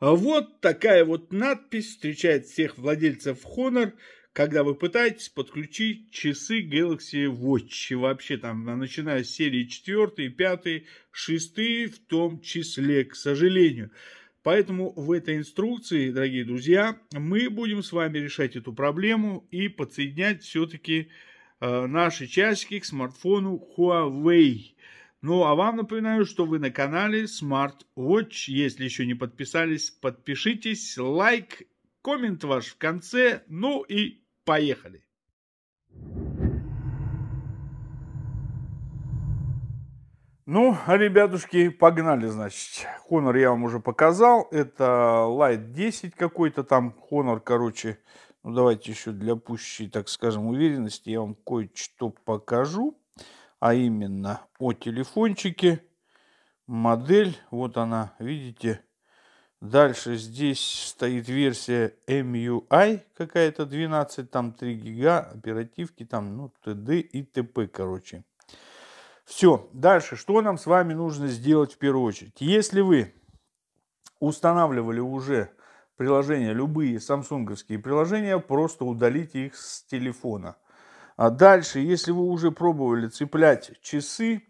А вот такая вот надпись встречает всех владельцев Honor, когда вы пытаетесь подключить часы Galaxy Watch. и Вообще там, начиная с серии 4, 5, 6 в том числе, к сожалению. Поэтому в этой инструкции, дорогие друзья, мы будем с вами решать эту проблему и подсоединять все-таки э, наши часики к смартфону Huawei. Ну а вам напоминаю, что вы на канале Smart Watch. Если еще не подписались, подпишитесь, лайк, коммент ваш в конце. Ну и поехали! Ну, ребятушки, погнали, значит. Хонор я вам уже показал. Это Light 10 какой-то там. Хонор, короче, ну давайте еще для пущей, так скажем, уверенности я вам кое-что покажу а именно о телефончике, модель, вот она, видите, дальше здесь стоит версия MUI какая-то 12, там 3 гига, оперативки там, ну, т.д. и т.п. короче. Все, дальше, что нам с вами нужно сделать в первую очередь? Если вы устанавливали уже приложения, любые самсунговские приложения, просто удалите их с телефона – а дальше, если вы уже пробовали цеплять часы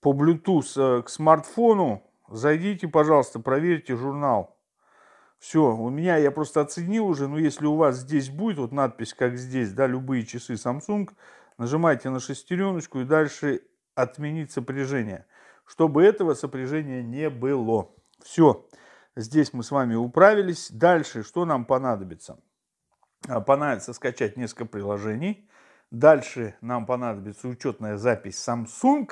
по Bluetooth э, к смартфону, зайдите, пожалуйста, проверьте журнал. Все, у меня, я просто оценил уже, но если у вас здесь будет вот надпись, как здесь, да, любые часы Samsung, нажимайте на шестереночку и дальше отменить сопряжение, чтобы этого сопряжения не было. Все, здесь мы с вами управились. Дальше, что нам понадобится? А, понадобится скачать несколько приложений. Дальше нам понадобится учетная запись Samsung.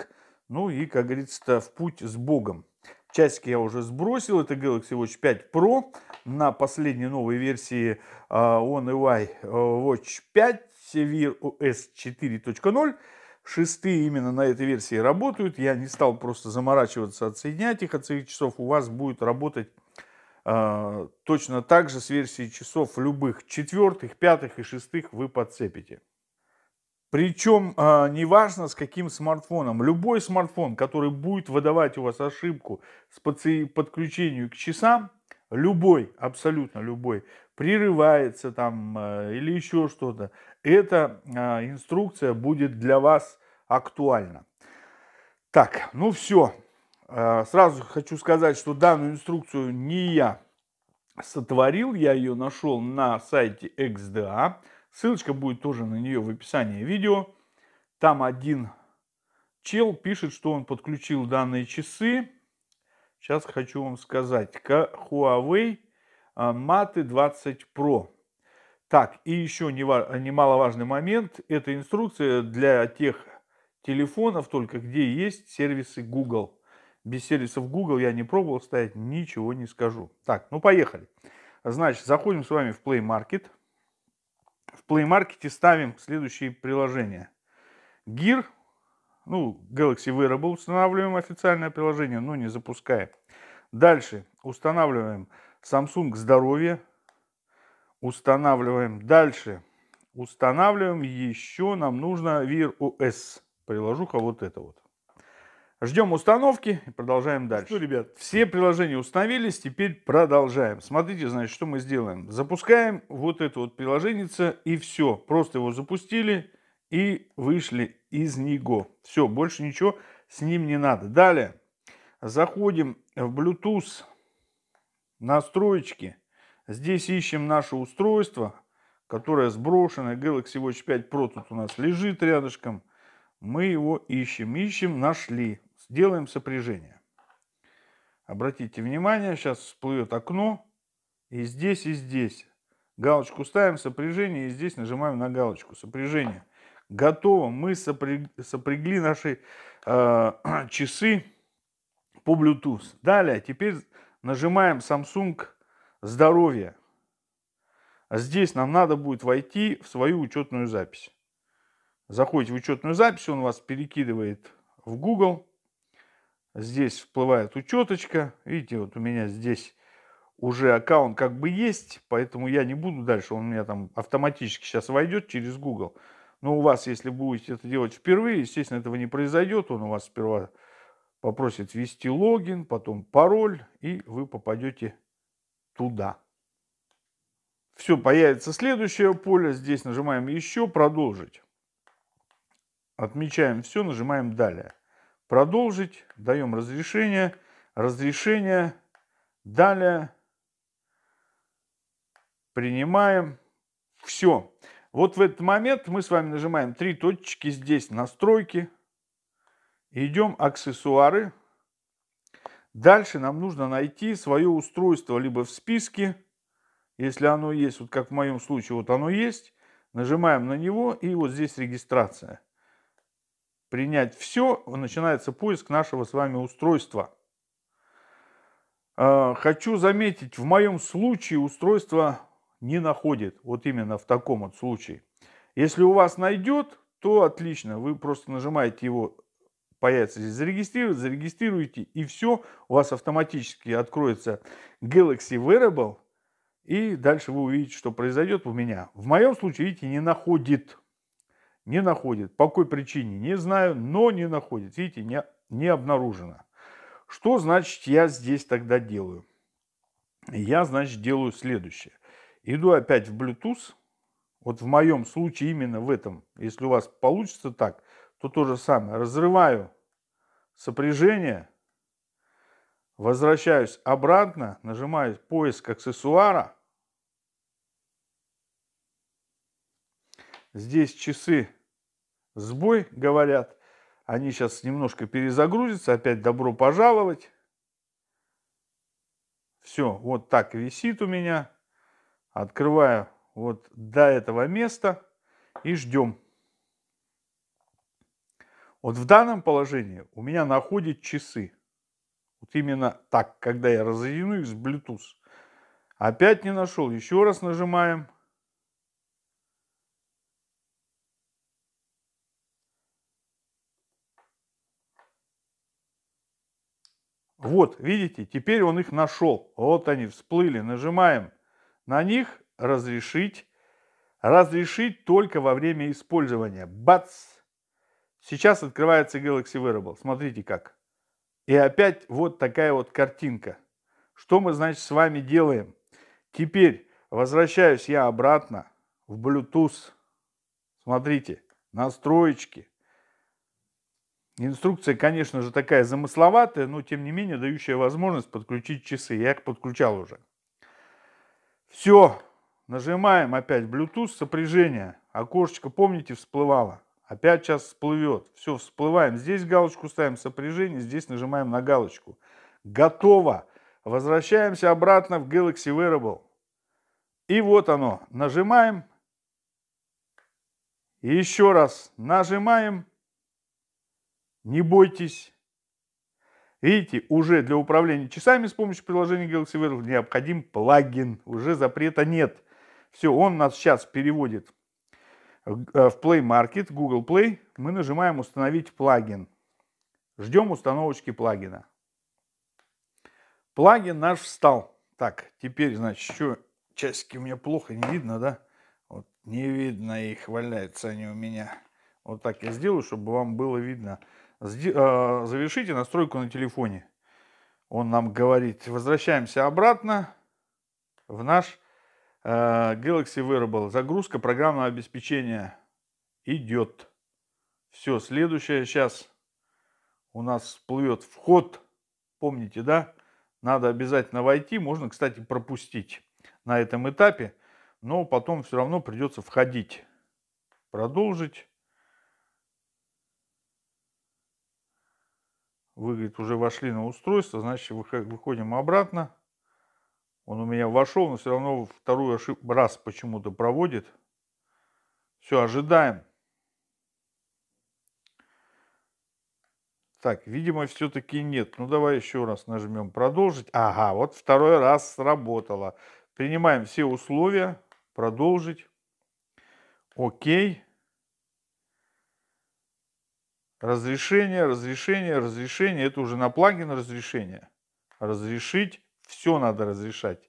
Ну и, как говорится, в путь с Богом. Часики я уже сбросил. Это Galaxy Watch 5 Pro. На последней новой версии One а, UI Watch 5 Vir OS 4.0. Шестые именно на этой версии работают. Я не стал просто заморачиваться, отсоединять их от своих часов. У вас будет работать а, точно так же с версии часов любых четвертых, пятых и шестых вы подцепите. Причем а, неважно с каким смартфоном. Любой смартфон, который будет выдавать у вас ошибку с подключением к часам, любой, абсолютно любой, прерывается там э, или еще что-то, эта а, инструкция будет для вас актуальна. Так, ну все. А, сразу хочу сказать, что данную инструкцию не я сотворил, я ее нашел на сайте XDA. Ссылочка будет тоже на нее в описании видео. Там один чел пишет, что он подключил данные часы. Сейчас хочу вам сказать. К Huawei а, Mate 20 Pro. Так, и еще немаловажный момент. Это инструкция для тех телефонов, только где есть сервисы Google. Без сервисов Google я не пробовал стоять, ничего не скажу. Так, ну поехали. Значит, заходим с вами в Play Market в Play Market ставим следующие приложения. Gear, ну, Galaxy Wearable устанавливаем официальное приложение, но не запускаем. Дальше устанавливаем Samsung Здоровье, устанавливаем. Дальше устанавливаем еще нам нужно Wear OS. Приложуха вот это вот. Ждем установки и продолжаем ну дальше. Что, ребят, все приложения установились, теперь продолжаем. Смотрите, значит, что мы сделаем. Запускаем вот это вот приложение и все. Просто его запустили и вышли из него. Все, больше ничего с ним не надо. Далее заходим в Bluetooth настройки. Здесь ищем наше устройство, которое сброшено. Galaxy Watch 5 Pro тут у нас лежит рядышком. Мы его ищем, ищем, нашли. Сделаем сопряжение. Обратите внимание, сейчас всплывет окно. И здесь, и здесь. Галочку ставим, сопряжение, и здесь нажимаем на галочку. Сопряжение. Готово. Мы сопрягли наши э, часы по Bluetooth. Далее, теперь нажимаем Samsung здоровье. Здесь нам надо будет войти в свою учетную запись. Заходите в учетную запись, он вас перекидывает в Google. Здесь всплывает учеточка. Видите, вот у меня здесь уже аккаунт как бы есть, поэтому я не буду дальше. Он у меня там автоматически сейчас войдет через Google. Но у вас, если будете это делать впервые, естественно, этого не произойдет. Он у вас сперва попросит ввести логин, потом пароль, и вы попадете туда. Все, появится следующее поле. Здесь нажимаем еще «Продолжить». Отмечаем все, нажимаем «Далее». Продолжить. Даем разрешение. Разрешение. Далее. Принимаем. Все. Вот в этот момент мы с вами нажимаем три точки здесь, настройки. Идем аксессуары. Дальше нам нужно найти свое устройство либо в списке, если оно есть, вот как в моем случае, вот оно есть. Нажимаем на него и вот здесь регистрация принять все, начинается поиск нашего с вами устройства. А, хочу заметить, в моем случае устройство не находит, вот именно в таком вот случае. Если у вас найдет, то отлично, вы просто нажимаете его, появится здесь зарегистрировать, зарегистрируете и все, у вас автоматически откроется Galaxy Wearable, и дальше вы увидите, что произойдет у меня. В моем случае, видите, не находит не находит. По какой причине, не знаю, но не находит. Видите, не, не обнаружено. Что значит я здесь тогда делаю? Я, значит, делаю следующее. Иду опять в Bluetooth. Вот в моем случае именно в этом, если у вас получится так, то то же самое. Разрываю сопряжение, возвращаюсь обратно, нажимаю поиск аксессуара. Здесь часы сбой, говорят. Они сейчас немножко перезагрузятся, опять добро пожаловать. Все, вот так висит у меня. Открываю вот до этого места и ждем. Вот в данном положении у меня находят часы. Вот именно так, когда я разъединю их с Bluetooth. Опять не нашел. Еще раз нажимаем. Вот, видите, теперь он их нашел. Вот они всплыли. Нажимаем на них «Разрешить». Разрешить только во время использования. Бац! Сейчас открывается Galaxy Wearable. Смотрите как. И опять вот такая вот картинка. Что мы, значит, с вами делаем? Теперь возвращаюсь я обратно в Bluetooth. Смотрите, настроечки – Инструкция, конечно же, такая замысловатая, но тем не менее дающая возможность подключить часы. Я их подключал уже. Все, нажимаем опять Bluetooth, сопряжение. Окошечко, помните, всплывало. Опять сейчас всплывет. Все, всплываем. Здесь галочку ставим сопряжение, здесь нажимаем на галочку. Готово. Возвращаемся обратно в Galaxy Wearable. И вот оно. Нажимаем. И еще раз нажимаем не бойтесь. Видите, уже для управления часами с помощью приложения Galaxy Wear необходим плагин. Уже запрета нет. Все, он нас сейчас переводит э, в Play Market, Google Play. Мы нажимаем «Установить плагин». Ждем установочки плагина. Плагин наш встал. Так, теперь, значит, что, часики у меня плохо, не видно, да? Вот, не видно их, валяются они у меня. Вот так я сделаю, чтобы вам было видно. А, завершите настройку на телефоне. Он нам говорит, возвращаемся обратно в наш э, Galaxy Wearable. Загрузка программного обеспечения идет. Все, следующее сейчас у нас всплывет вход. Помните, да? Надо обязательно войти. Можно, кстати, пропустить на этом этапе. Но потом все равно придется входить. Продолжить. Вы, говорит, уже вошли на устройство, значит, выходим обратно. Он у меня вошел, но все равно вторую ошиб... раз почему-то проводит. Все, ожидаем. Так, видимо, все-таки нет. Ну, давай еще раз нажмем продолжить. Ага, вот второй раз сработало. Принимаем все условия. Продолжить. Окей. Разрешение, разрешение, разрешение. Это уже на плагин разрешение. Разрешить, все надо разрешать.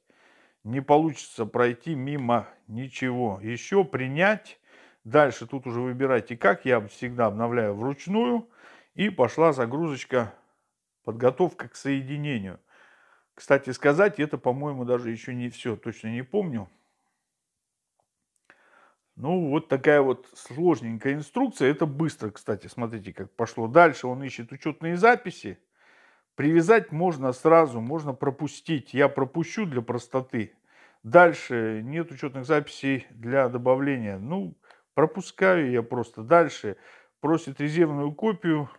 Не получится пройти мимо ничего. Еще принять. Дальше тут уже выбирайте как. Я всегда обновляю вручную. И пошла загрузочка, подготовка к соединению. Кстати сказать, это, по-моему, даже еще не все. Точно не помню. Ну, вот такая вот сложненькая инструкция. Это быстро, кстати, смотрите, как пошло дальше. Он ищет учетные записи. Привязать можно сразу, можно пропустить. Я пропущу для простоты. Дальше нет учетных записей для добавления. Ну, пропускаю я просто. Дальше просит резервную копию.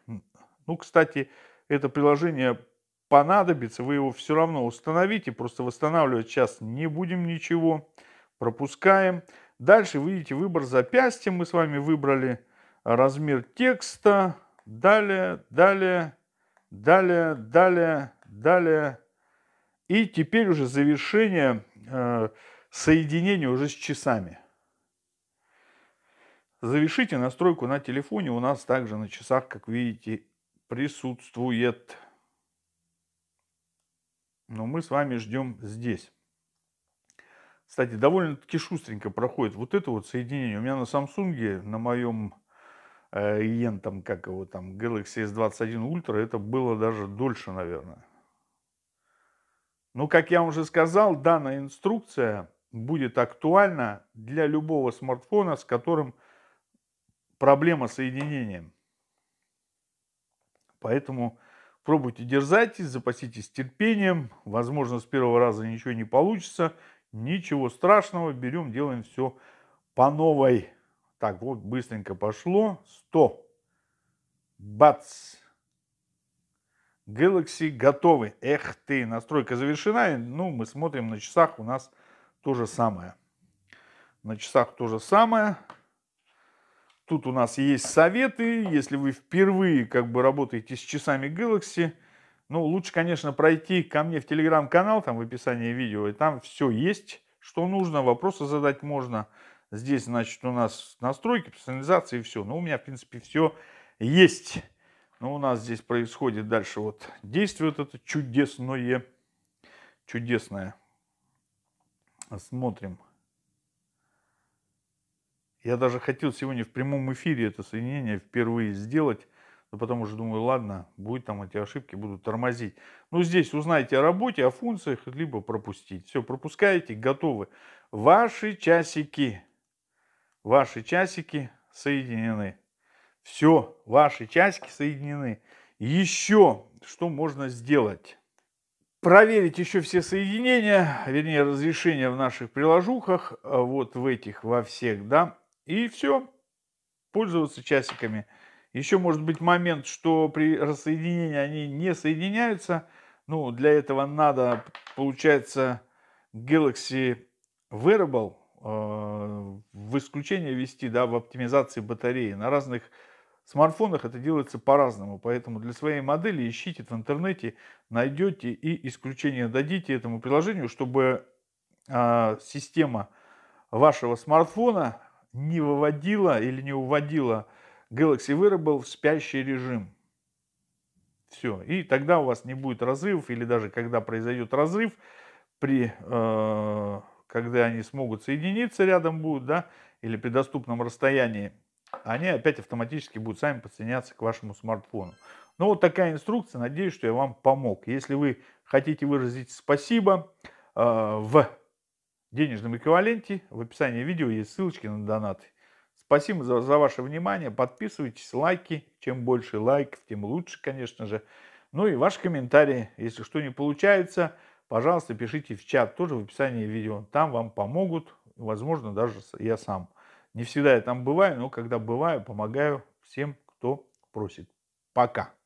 Ну, кстати, это приложение понадобится. Вы его все равно установите. Просто восстанавливать сейчас не будем ничего. Пропускаем. Пропускаем. Дальше вы видите выбор запястья. Мы с вами выбрали размер текста. Далее, далее, далее, далее, далее. И теперь уже завершение э, соединения уже с часами. Завершите настройку на телефоне. У нас также на часах, как видите, присутствует. Но мы с вами ждем здесь. Кстати, довольно-таки шустренько проходит вот это вот соединение. У меня на Samsung, на моем э, там, как его там, Galaxy S21 Ultra, это было даже дольше, наверное. Но, ну, как я уже сказал, данная инструкция будет актуальна для любого смартфона, с которым проблема соединения. Поэтому пробуйте, дерзайтесь, запаситесь терпением. Возможно, с первого раза ничего не получится. Ничего страшного, берем, делаем все по новой. Так, вот быстренько пошло. 100. Бац. Galaxy готовы. Эх ты, настройка завершена. Ну, мы смотрим на часах, у нас то же самое. На часах то же самое. Тут у нас есть советы. Если вы впервые как бы работаете с часами Galaxy, ну, лучше, конечно, пройти ко мне в телеграм-канал, там в описании видео, и там все есть, что нужно, вопросы задать можно. Здесь, значит, у нас настройки, персонализация и все. Ну, у меня, в принципе, все есть. Но у нас здесь происходит дальше вот действие вот это чудесное, чудесное. Смотрим. Я даже хотел сегодня в прямом эфире это соединение впервые сделать но ну, потом уже думаю, ладно, будет там эти ошибки, будут тормозить. Но ну, здесь узнайте о работе, о функциях, либо пропустить. Все, пропускаете, готовы. Ваши часики, ваши часики соединены. Все, ваши часики соединены. Еще что можно сделать? Проверить еще все соединения, вернее разрешения в наших приложухах, э, вот в этих, во всех, да, и все, пользоваться часиками. Еще может быть момент, что при рассоединении они не соединяются. Ну, для этого надо, получается, Galaxy Wearable э, в исключение вести, да, в оптимизации батареи. На разных смартфонах это делается по-разному, поэтому для своей модели ищите в интернете, найдете и исключение дадите этому приложению, чтобы э, система вашего смартфона не выводила или не уводила Galaxy вырубил в спящий режим. Все. И тогда у вас не будет разрывов, или даже когда произойдет разрыв, при, э, когда они смогут соединиться рядом будут, да, или при доступном расстоянии, они опять автоматически будут сами подсоединяться к вашему смартфону. Ну вот такая инструкция, надеюсь, что я вам помог. Если вы хотите выразить спасибо э, в денежном эквиваленте, в описании видео есть ссылочки на донаты. Спасибо за, за ваше внимание. Подписывайтесь, лайки. Чем больше лайков, тем лучше, конечно же. Ну и ваши комментарии. Если что не получается, пожалуйста, пишите в чат, тоже в описании видео. Там вам помогут, возможно, даже я сам. Не всегда я там бываю, но когда бываю, помогаю всем, кто просит. Пока.